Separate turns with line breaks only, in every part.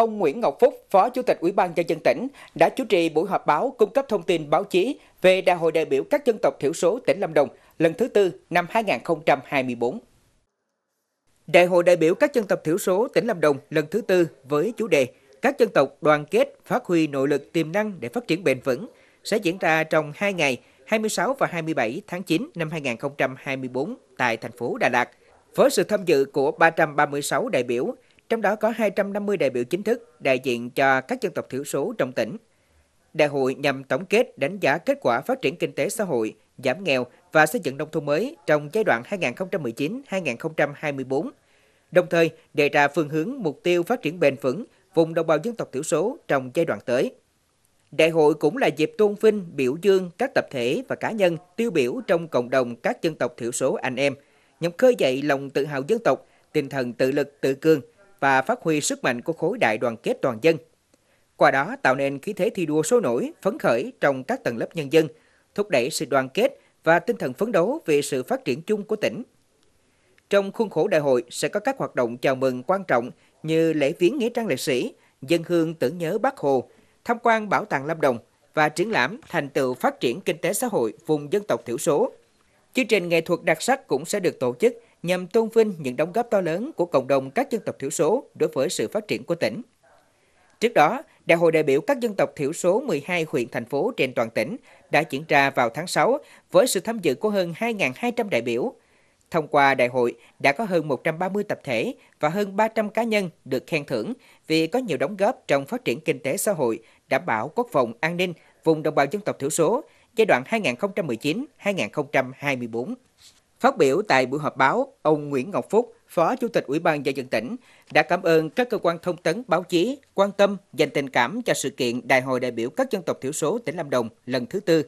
Ông Nguyễn Ngọc Phúc, Phó Chủ tịch Ủy ban nhân dân tỉnh đã chủ trì buổi họp báo cung cấp thông tin báo chí về Đại hội đại biểu các dân tộc thiểu số tỉnh Lâm Đồng lần thứ tư năm 2024. Đại hội đại biểu các dân tộc thiểu số tỉnh Lâm Đồng lần thứ tư với chủ đề Các dân tộc đoàn kết phát huy nội lực tiềm năng để phát triển bền vững sẽ diễn ra trong 2 ngày 26 và 27 tháng 9 năm 2024 tại thành phố Đà Lạt với sự tham dự của 336 đại biểu trong đó có 250 đại biểu chính thức đại diện cho các dân tộc thiểu số trong tỉnh. Đại hội nhằm tổng kết đánh giá kết quả phát triển kinh tế xã hội, giảm nghèo và xây dựng nông thôn mới trong giai đoạn 2019-2024, đồng thời đề ra phương hướng mục tiêu phát triển bền vững vùng đồng bào dân tộc thiểu số trong giai đoạn tới. Đại hội cũng là dịp tôn vinh, biểu dương các tập thể và cá nhân tiêu biểu trong cộng đồng các dân tộc thiểu số anh em, nhằm khơi dậy lòng tự hào dân tộc, tinh thần tự lực tự cường – và phát huy sức mạnh của khối đại đoàn kết toàn dân. Qua đó tạo nên khí thế thi đua sôi nổi, phấn khởi trong các tầng lớp nhân dân, thúc đẩy sự đoàn kết và tinh thần phấn đấu vì sự phát triển chung của tỉnh. Trong khuôn khổ đại hội sẽ có các hoạt động chào mừng quan trọng như lễ viếng nghĩa trang liệt sĩ, dân hương tưởng nhớ Bác Hồ, tham quan bảo tàng Lâm Đồng và triển lãm thành tựu phát triển kinh tế xã hội vùng dân tộc thiểu số. Chương trình nghệ thuật đặc sắc cũng sẽ được tổ chức nhằm tôn vinh những đóng góp to lớn của cộng đồng các dân tộc thiểu số đối với sự phát triển của tỉnh. Trước đó, Đại hội đại biểu các dân tộc thiểu số 12 huyện thành phố trên toàn tỉnh đã diễn ra vào tháng 6 với sự tham dự của hơn 2.200 đại biểu. Thông qua đại hội, đã có hơn 130 tập thể và hơn 300 cá nhân được khen thưởng vì có nhiều đóng góp trong phát triển kinh tế xã hội, đảm bảo quốc phòng an ninh vùng đồng bào dân tộc thiểu số giai đoạn 2019-2024. Phát biểu tại buổi họp báo, ông Nguyễn Ngọc Phúc, Phó Chủ tịch Ủy ban Nhân dân tỉnh, đã cảm ơn các cơ quan thông tấn báo chí quan tâm dành tình cảm cho sự kiện Đại hội đại biểu các dân tộc thiểu số tỉnh Lâm Đồng lần thứ tư.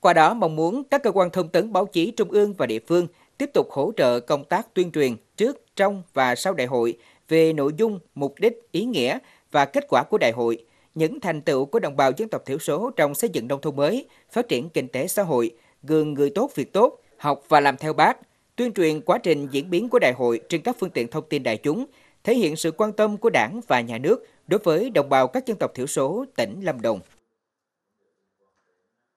Qua đó mong muốn các cơ quan thông tấn báo chí trung ương và địa phương tiếp tục hỗ trợ công tác tuyên truyền trước, trong và sau đại hội về nội dung, mục đích, ý nghĩa và kết quả của đại hội, những thành tựu của đồng bào dân tộc thiểu số trong xây dựng nông thôn mới, phát triển kinh tế xã hội, gương người tốt việc tốt, học và làm theo bác, tuyên truyền quá trình diễn biến của đại hội trên các phương tiện thông tin đại chúng, thể hiện sự quan tâm của Đảng và nhà nước đối với đồng bào các dân tộc thiểu số tỉnh Lâm Đồng.